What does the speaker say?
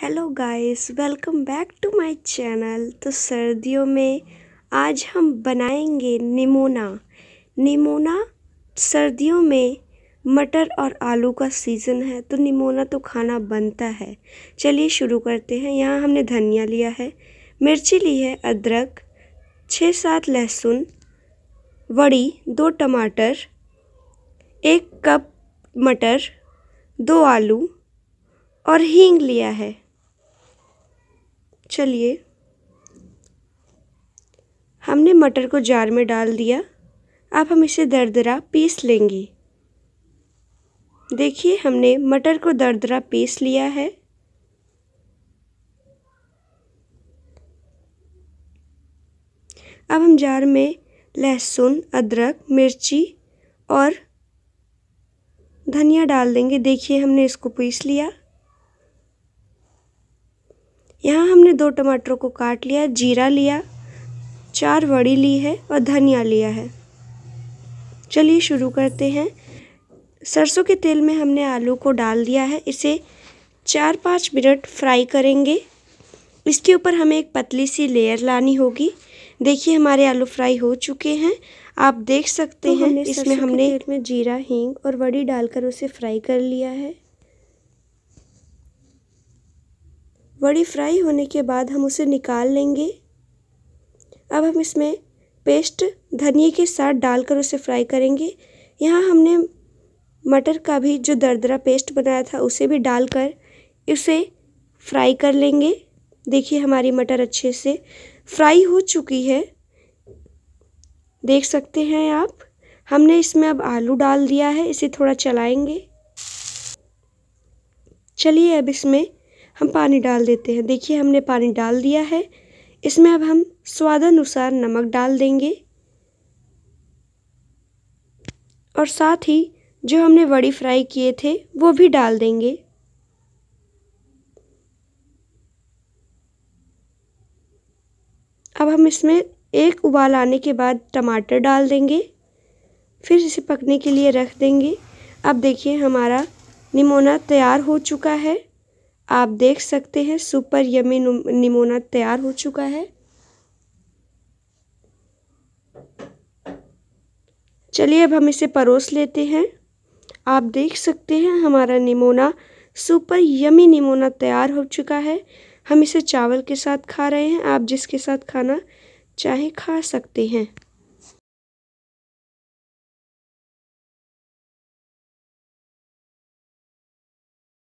hello guys welcome back to my channel तो सर्दियों में आज हम बनाएंगे निमोना निमोना सर्दियों में मटर और आलू का सीज़न है तो निमोना तो खाना बनता है चलिए शुरू करते हैं यहाँ हमने धनिया लिया है मिर्ची ली है अदरक छः सात लहसुन वड़ी दो टमाटर एक कप मटर दो आलू और हींग लिया है चलिए हमने मटर को जार में डाल दिया अब हम इसे दरदरा पीस लेंगी देखिए हमने मटर को दरदरा पीस लिया है अब हम जार में लहसुन अदरक मिर्ची और धनिया डाल देंगे देखिए हमने इसको पीस लिया हमने दो टमाटरों को काट लिया जीरा लिया चार वड़ी ली है और धनिया लिया है चलिए शुरू करते हैं सरसों के तेल में हमने आलू को डाल दिया है इसे चार पाँच मिनट फ्राई करेंगे इसके ऊपर हमें एक पतली सी लेयर लानी होगी देखिए हमारे आलू फ्राई हो चुके हैं आप देख सकते तो हैं इसमें हमने में जीरा हींग और वड़ी डालकर उसे फ्राई कर लिया है बड़ी फ्राई होने के बाद हम उसे निकाल लेंगे अब हम इसमें पेस्ट धनिए के साथ डालकर उसे फ्राई करेंगे यहाँ हमने मटर का भी जो दरदरा पेस्ट बनाया था उसे भी डालकर इसे फ्राई कर लेंगे देखिए हमारी मटर अच्छे से फ्राई हो चुकी है देख सकते हैं आप हमने इसमें अब आलू डाल दिया है इसे थोड़ा चलाएंगे चलिए अब इसमें हम पानी डाल देते हैं देखिए हमने पानी डाल दिया है इसमें अब हम स्वादानुसार नमक डाल देंगे और साथ ही जो हमने वड़ी फ्राई किए थे वो भी डाल देंगे अब हम इसमें एक उबाल आने के बाद टमाटर डाल देंगे फिर इसे पकने के लिए रख देंगे अब देखिए हमारा निमोना तैयार हो चुका है आप देख सकते हैं सुपर यमी निमोना तैयार हो चुका है चलिए अब हम इसे परोस लेते हैं आप देख सकते हैं हमारा निमोना सुपर यमी निमोना तैयार हो चुका है हम इसे चावल के साथ खा रहे हैं आप जिसके साथ खाना चाहे खा सकते हैं